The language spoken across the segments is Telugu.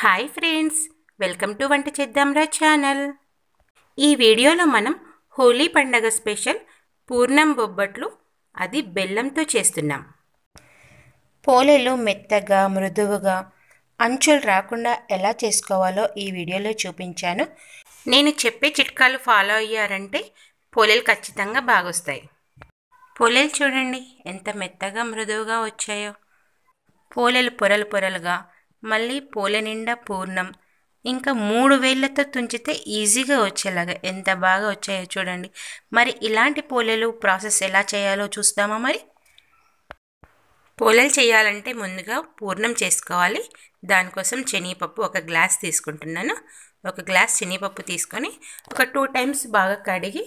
హాయ్ ఫ్రెండ్స్ వెల్కమ్ టు వంట చేద్దాంరా ఛానల్ ఈ వీడియోలో మనం హోలీ పండగ స్పెషల్ పూర్ణం బొబ్బట్లు అది బెల్లంతో చేస్తున్నాం పోలేలు మెత్తగా మృదువుగా అంచులు రాకుండా ఎలా చేసుకోవాలో ఈ వీడియోలో చూపించాను నేను చెప్పే చిట్కాలు ఫాలో అయ్యారంటే పోలేలు ఖచ్చితంగా బాగొస్తాయి పోలేలు చూడండి ఎంత మెత్తగా మృదువుగా వచ్చాయో పోలేలు పొరలు పొరలుగా మళ్ళీ పూల నిండా పూర్ణం ఇంకా మూడు వేళ్లతో తుంచితే ఈజీగా వచ్చేలాగా ఎంత బాగా వచ్చాయో చూడండి మరి ఇలాంటి పోలేలు ప్రాసెస్ ఎలా చేయాలో చూస్తామా మరి పోలేలు చేయాలంటే ముందుగా పూర్ణం చేసుకోవాలి దానికోసం శనగపప్పు ఒక గ్లాస్ తీసుకుంటున్నాను ఒక గ్లాస్ శనగపప్పు తీసుకొని ఒక టూ టైమ్స్ బాగా కడిగి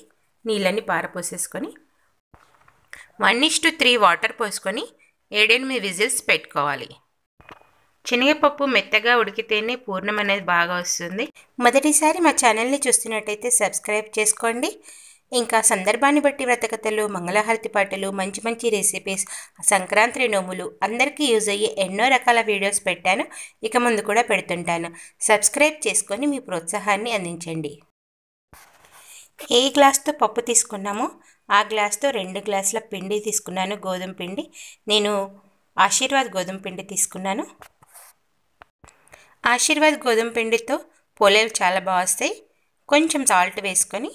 నీళ్ళని పారపోసేసుకొని one is to three water పోసుకొని ఏడెనిమిది విజిల్స్ పెట్టుకోవాలి శనగపప్పు మెత్తగా ఉడికితేనే పూర్ణం అనేది బాగా వస్తుంది మొదటిసారి మా ఛానల్ని చూస్తున్నట్టయితే సబ్స్క్రైబ్ చేసుకోండి ఇంకా సందర్భాన్ని బట్టి వ్రతకథలు మంగళహారతి పాటలు మంచి మంచి రెసిపీస్ సంక్రాంతి నోములు అందరికీ యూజ్ అయ్యే ఎన్నో రకాల వీడియోస్ పెట్టాను ఇక ముందు కూడా పెడుతుంటాను సబ్స్క్రైబ్ చేసుకొని మీ ప్రోత్సాహాన్ని అందించండి ఏ గ్లాస్తో పప్పు తీసుకున్నామో ఆ గ్లాస్తో రెండు గ్లాసుల పిండి తీసుకున్నాను గోధుమ పిండి నేను ఆశీర్వాద్ గోధుమ పిండి తీసుకున్నాను ఆశీర్వాద్ గోధుమ పిండితో పోలేలు చాలా బాగా వస్తాయి కొంచెం సాల్ట్ వేసుకొని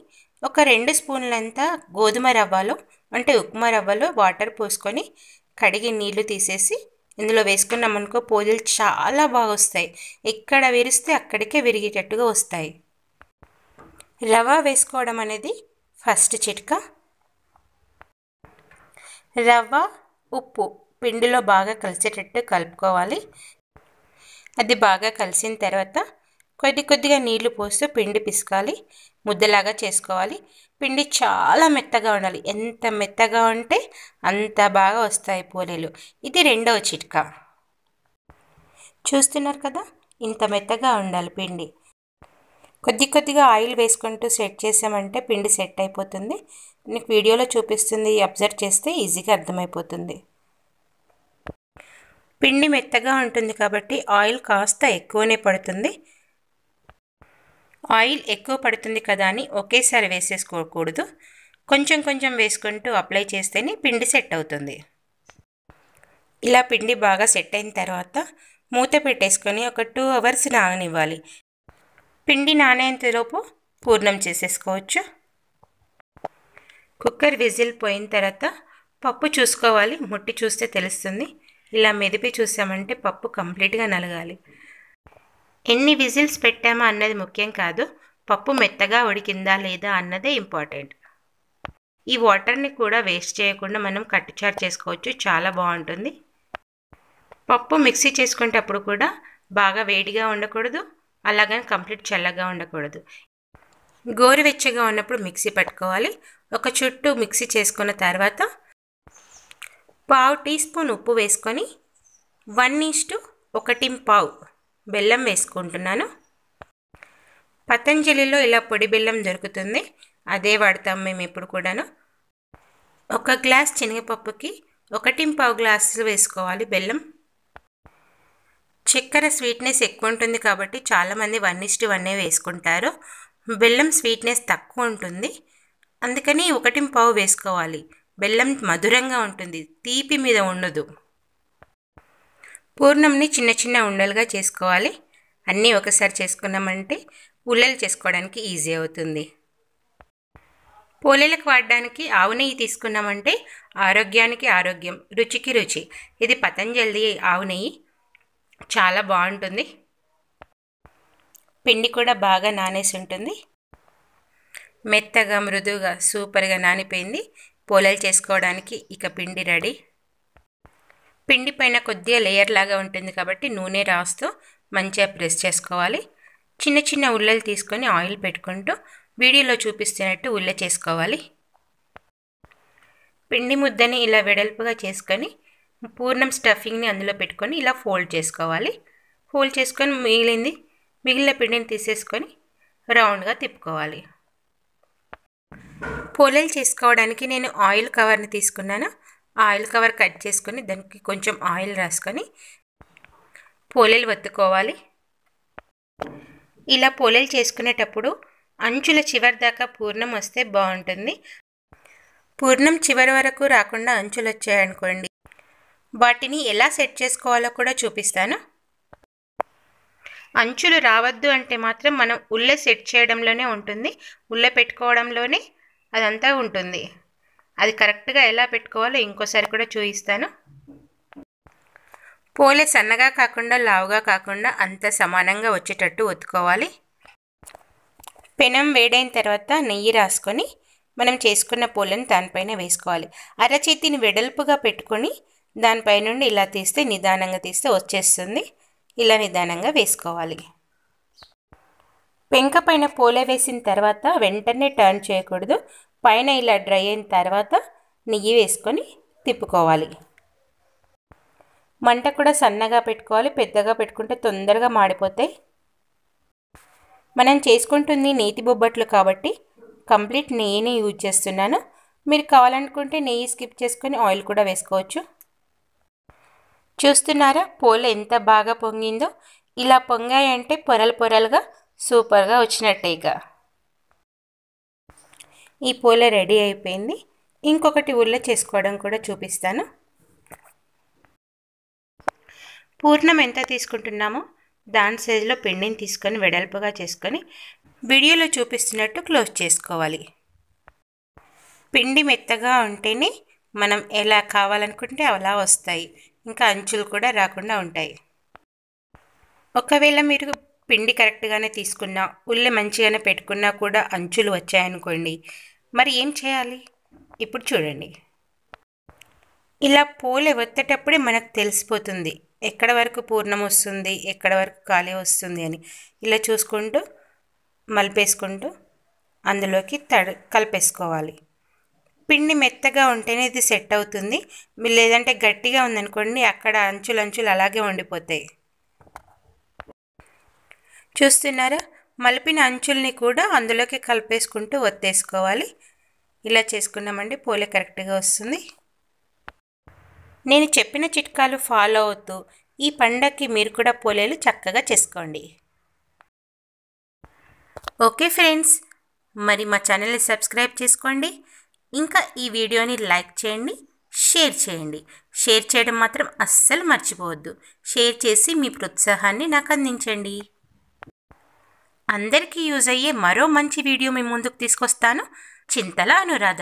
ఒక రెండు స్పూన్లంతా గోధుమ రవ్వలో అంటే ఉప్మా రవ్వలో వాటర్ పోసుకొని కడిగి నీళ్లు తీసేసి ఇందులో వేసుకున్నామనుకో పోలేలు చాలా బాగా వస్తాయి ఎక్కడ విరిస్తే అక్కడికే విరిగేటట్టుగా వస్తాయి రవ్వ వేసుకోవడం అనేది ఫస్ట్ చిట్కా రవ్వ ఉప్పు పిండిలో బాగా కలిసేటట్టు కలుపుకోవాలి అది బాగా కలిసిన తర్వాత కొద్ది కొద్దిగా నీళ్లు పోస్తూ పిండి పిసుకోవాలి ముద్దలాగా చేసుకోవాలి పిండి చాలా మెత్తగా ఉండాలి ఎంత మెత్తగా ఉంటే అంత బాగా వస్తాయి పూలేలు ఇది రెండవ చిట్కా చూస్తున్నారు కదా ఇంత మెత్తగా ఉండాలి పిండి కొద్ది కొద్దిగా ఆయిల్ వేసుకుంటూ సెట్ చేసామంటే పిండి సెట్ అయిపోతుంది నీకు వీడియోలో చూపిస్తుంది అబ్జర్వ్ చేస్తే ఈజీగా అర్థమైపోతుంది పిండి మెత్తగా ఉంటుంది కాబట్టి ఆయిల్ కాస్త ఎక్కువనే పడుతుంది ఆయిల్ ఎక్కువ పడుతుంది కదా అని ఒకేసారి వేసేసుకోకూడదు కొంచెం కొంచెం వేసుకుంటూ అప్లై చేస్తేనే పిండి సెట్ అవుతుంది ఇలా పిండి బాగా సెట్ అయిన తర్వాత మూత పెట్టేసుకొని ఒక టూ అవర్స్ నాననివ్వాలి పిండి నానేంతలోపు పూర్ణం చేసేసుకోవచ్చు కుక్కర్ విజిల్ పోయిన తర్వాత పప్పు చూసుకోవాలి ముట్టి చూస్తే తెలుస్తుంది ఇలా మెదిపి చూసామంటే పప్పు కంప్లీట్గా నలగాలి ఎన్ని విజిల్స్ పెట్టామా అన్నది ముఖ్యం కాదు పప్పు మెత్తగా ఉడికిందా లేదా అన్నదే ఇంపార్టెంట్ ఈ వాటర్ని కూడా వేస్ట్ చేయకుండా మనం కట్టుచారు చేసుకోవచ్చు చాలా బాగుంటుంది పప్పు మిక్సీ చేసుకునేటప్పుడు కూడా బాగా వేడిగా ఉండకూడదు అలాగని కంప్లీట్ చల్లగా ఉండకూడదు గోరువెచ్చగా ఉన్నప్పుడు మిక్సీ పట్టుకోవాలి ఒక చుట్టూ మిక్సీ చేసుకున్న తర్వాత పావు టీ స్పూన్ ఉప్పు వేసుకొని వన్ ఈస్టు ఒకటి పావు బెల్లం వేసుకుంటున్నాను పతంజలిలో ఇలా పొడి బెల్లం దొరుకుతుంది అదే వాడతాం మేము ఇప్పుడు కూడాను ఒక గ్లాస్ శనగపప్పుకి ఒకటి పావు గ్లాసులు వేసుకోవాలి బెల్లం చక్కెర స్వీట్నెస్ ఎక్కువ ఉంటుంది కాబట్టి చాలామంది వన్ ఇస్టు వన్నే వేసుకుంటారు బెల్లం స్వీట్నెస్ తక్కువ ఉంటుంది అందుకని ఒకటి పావు వేసుకోవాలి బెల్లం మధురంగా ఉంటుంది తీపి మీద ఉండదు పూర్ణంని చిన్న చిన్న ఉండలుగా చేసుకోవాలి అన్నీ ఒకసారి చేసుకున్నామంటే ఉల్లలు చేసుకోవడానికి ఈజీ అవుతుంది పోలేలకు వాడడానికి ఆవు నెయ్యి తీసుకున్నామంటే ఆరోగ్యానికి ఆరోగ్యం రుచికి రుచి ఇది పతంజలి ఆవు నెయ్యి చాలా బాగుంటుంది పిండి కూడా బాగా నానేసి ఉంటుంది మెత్తగా మృదువుగా సూపర్గా నానిపోయింది పోలేలు చేసుకోవడానికి ఇక పిండి రెడీ పిండి పైన కొద్దిగా లేయర్ లాగా ఉంటుంది కాబట్టి నూనె రాస్తూ మంచిగా ప్రెస్ చేసుకోవాలి చిన్న చిన్న ఉల్లలు తీసుకొని ఆయిల్ పెట్టుకుంటూ వీడియోలో చూపిస్తున్నట్టు ఉల్ల చేసుకోవాలి పిండి ముద్దని ఇలా వెడల్పుగా చేసుకొని పూర్ణం స్టఫింగ్ని అందులో పెట్టుకొని ఇలా ఫోల్డ్ చేసుకోవాలి ఫోల్డ్ చేసుకొని మిగిలింది మిగిలిన పిండిని తీసేసుకొని రౌండ్గా తిప్పుకోవాలి పోలేలు చేసుకోవడానికి నేను ఆయిల్ కవర్ని తీసుకున్నాను ఆయిల్ కవర్ కట్ చేసుకొని దానికి కొంచెం ఆయిల్ రాసుకొని పోలేలు వత్తుకోవాలి ఇలా పోలేలు చేసుకునేటప్పుడు అంచుల చివరి దాకా పూర్ణం వస్తే బాగుంటుంది పూర్ణం చివరి వరకు రాకుండా అంచులు వచ్చాయనుకోండి వాటిని ఎలా సెట్ చేసుకోవాలో కూడా చూపిస్తాను అంచులు రావద్దు అంటే మాత్రం మనం ఉల్లె సెట్ చేయడంలోనే ఉంటుంది ఉల్లె పెట్టుకోవడంలోనే అదంతా ఉంటుంది అది కరెక్ట్గా ఎలా పెట్టుకోవాలో ఇంకోసారి కూడా చూపిస్తాను పోలే సన్నగా కాకుండా లావుగా కాకుండా అంత సమానంగా వచ్చేటట్టు ఒత్తుకోవాలి పెనం వేడైన తర్వాత నెయ్యి రాసుకొని మనం చేసుకున్న పూలను దానిపైన వేసుకోవాలి అరచేతిని వెడల్పుగా పెట్టుకొని దానిపై నుండి ఇలా తీస్తే నిదానంగా తీస్తే వచ్చేస్తుంది ఇలా నిదానంగా వేసుకోవాలి పెంక పైన పూలే వేసిన తర్వాత వెంటనే టర్న్ చేయకూడదు పైన ఇలా డ్రై అయిన తర్వాత నెయ్యి వేసుకొని తిప్పుకోవాలి మంట కూడా సన్నగా పెట్టుకోవాలి పెద్దగా పెట్టుకుంటే తొందరగా మాడిపోతాయి మనం చేసుకుంటుంది నేతి బొబ్బట్లు కాబట్టి కంప్లీట్ నెయ్యిని యూజ్ చేస్తున్నాను మీరు కావాలనుకుంటే నెయ్యి స్కిప్ చేసుకొని ఆయిల్ కూడా వేసుకోవచ్చు చూస్తున్నారా పూలు ఎంత బాగా పొంగిందో ఇలా పొంగాయంటే పొరలు పొరలుగా సూపర్గా వచ్చినట్టే ఇక ఈ పూల రెడీ అయిపోయింది ఇంకొకటి ఊళ్ళో చేసుకోవడం కూడా చూపిస్తాను పూర్ణం ఎంత తీసుకుంటున్నామో దాని సైజులో పిండిని తీసుకొని వెడల్పుగా చేసుకొని వీడియోలో చూపిస్తున్నట్టు క్లోజ్ చేసుకోవాలి పిండి మెత్తగా ఉంటేనే మనం ఎలా కావాలనుకుంటే అలా వస్తాయి ఇంకా అంచులు కూడా రాకుండా ఉంటాయి ఒకవేళ మీరు పిండి కరెక్ట్గానే తీసుకున్నా ఉల్లి మంచిగానే పెట్టుకున్నా కూడా అంచులు వచ్చాయనుకోండి మరి ఏం చేయాలి ఇప్పుడు చూడండి ఇలా పోలే వచ్చేటప్పుడే మనకు తెలిసిపోతుంది ఎక్కడ వరకు పూర్ణం వస్తుంది ఎక్కడ వరకు ఖాళీ వస్తుంది అని ఇలా చూసుకుంటూ మలిపేసుకుంటూ అందులోకి తడి కలిపేసుకోవాలి పిండి మెత్తగా ఉంటేనే ఇది సెట్ అవుతుంది లేదంటే గట్టిగా ఉందనుకోండి అక్కడ అంచులంచులు అలాగే ఉండిపోతాయి చూస్తున్నారా మలిపిన అంచుల్ని కూడా అందులోకి కలిపేసుకుంటూ ఒత్తేసుకోవాలి ఇలా చేసుకున్నామండి పోలే కరెక్ట్గా వస్తుంది నేను చెప్పిన చిట్కాలు ఫాలో అవుతూ ఈ పండక్కి మీరు కూడా పోలేలు చక్కగా చేసుకోండి ఓకే ఫ్రెండ్స్ మరి మా ఛానల్ని సబ్స్క్రైబ్ చేసుకోండి ఇంకా ఈ వీడియోని లైక్ చేయండి షేర్ చేయండి షేర్ చేయడం మాత్రం అస్సలు మర్చిపోవద్దు షేర్ చేసి మీ ప్రోత్సాహాన్ని నాకు అందించండి అందరికీ యూజ్ అయ్యే మరో మంచి వీడియో మీ ముందుకు తీసుకొస్తాను చింతల అనురాధ